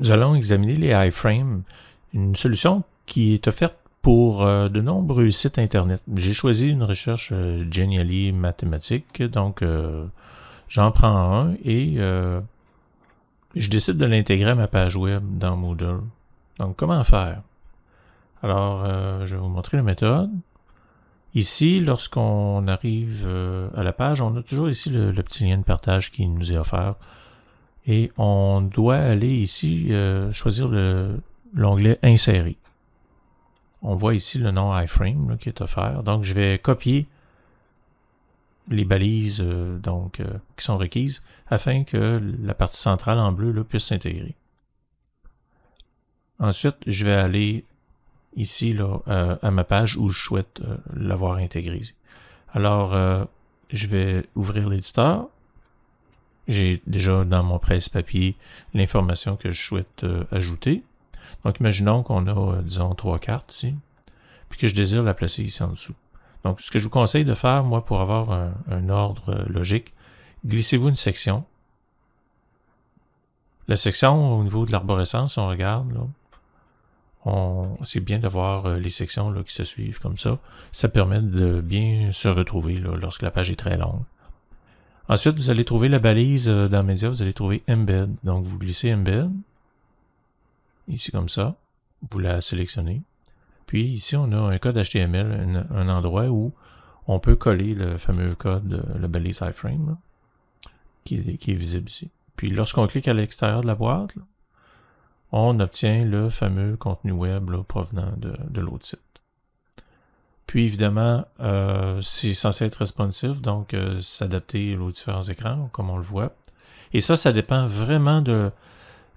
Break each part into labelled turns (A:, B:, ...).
A: Nous allons examiner les iframes, une solution qui est offerte pour euh, de nombreux sites Internet. J'ai choisi une recherche euh, mathématique, donc euh, j'en prends un et euh, je décide de l'intégrer à ma page web dans Moodle. Donc comment faire? Alors, je vais vous montrer la méthode. Ici, lorsqu'on arrive à la page, on a toujours ici le, petit lien de partage qui nous est offert. Et on doit aller ici euh, choisir l'onglet Insérer. On voit ici le nom iframe qui est offert. Donc, je vais copier les balises euh, donc, euh, qui sont requises afin que la partie centrale en bleu là, puisse s'intégrer. Ensuite, je vais aller ici là, à ma page où je souhaite l'avoir intégrée. Alors, je vais ouvrir l'éditeur j'ai déjà dans mon presse-papier l'information que je souhaite euh, ajouter. Donc, imaginons qu'on a, euh, disons, trois cartes ici, puis que je désire la placer ici en dessous. Donc, ce que je vous conseille de faire, moi, pour avoir un, ordre euh, logique, glissez-vous une section. La section, au niveau de l'arborescence, on regarde, là, c'est bien d'avoir les sections qui se suivent comme ça. Ça permet de bien se retrouver lorsque la page est très longue. Ensuite, vous allez trouver la balise euh, dans Media, vous allez trouver Embed. Donc, vous glissez Embed, ici comme ça, vous la sélectionnez. Puis ici, on a un code HTML, un, endroit où on peut coller le fameux code, euh, la balise iframe, qui, est, visible ici. Puis lorsqu'on clique à l'extérieur de la boîte, on obtient le fameux contenu web provenant de l'autre site. Puis évidemment, euh, c'est censé être responsive, donc euh, s'adapter aux différents écrans, comme on le voit. Et ça, ça dépend vraiment de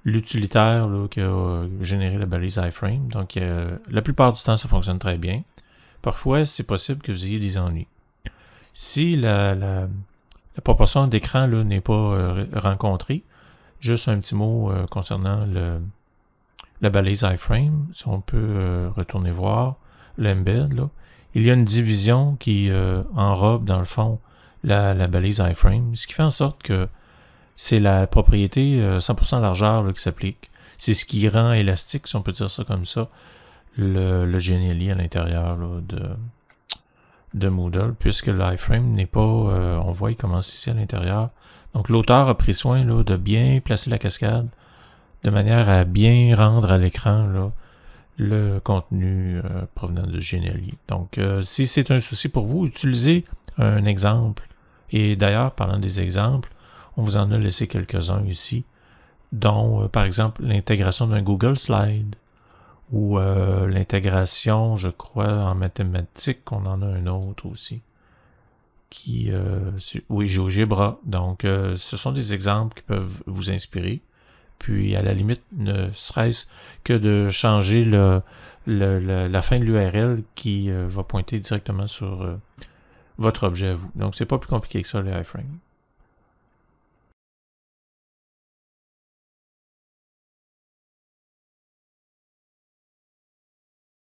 A: l'utilitaire qui a euh, généré la balise iframe. Donc la plupart du temps, ça fonctionne très bien. Parfois, c'est possible que vous ayez des ennuis. Si la, proportion d'écran n'est pas rencontrée, juste un petit mot concernant la balise iframe, si on peut retourner voir l'embed, là, il y a une division qui euh, enrobe, dans le fond, la, balise iframe, ce qui fait en sorte que c'est la propriété 100% euh, largeur qui s'applique. C'est ce qui rend élastique, si on peut dire ça comme ça, le, le à l'intérieur de, de Moodle, puisque l'iframe n'est pas, euh, on voit, il commence ici à l'intérieur. Donc l'auteur a pris soin de bien placer la cascade, de manière à bien rendre à l'écran le contenu euh, provenant de Geniali. Donc, euh, si c'est un souci pour vous, utilisez un exemple. Et d'ailleurs, parlant des exemples, on vous en a laissé quelques-uns ici, dont euh, par exemple l'intégration d'un Google Slide ou l'intégration, je crois, en mathématiques, on en a un autre aussi. Qui, oui, GeoGebra. Donc, ce sont des exemples qui peuvent vous inspirer puis à la limite, ne serait-ce que de changer la fin de l'URL qui euh, va pointer directement sur euh, votre objet à vous. Donc, c'est pas plus compliqué que ça, les iframes.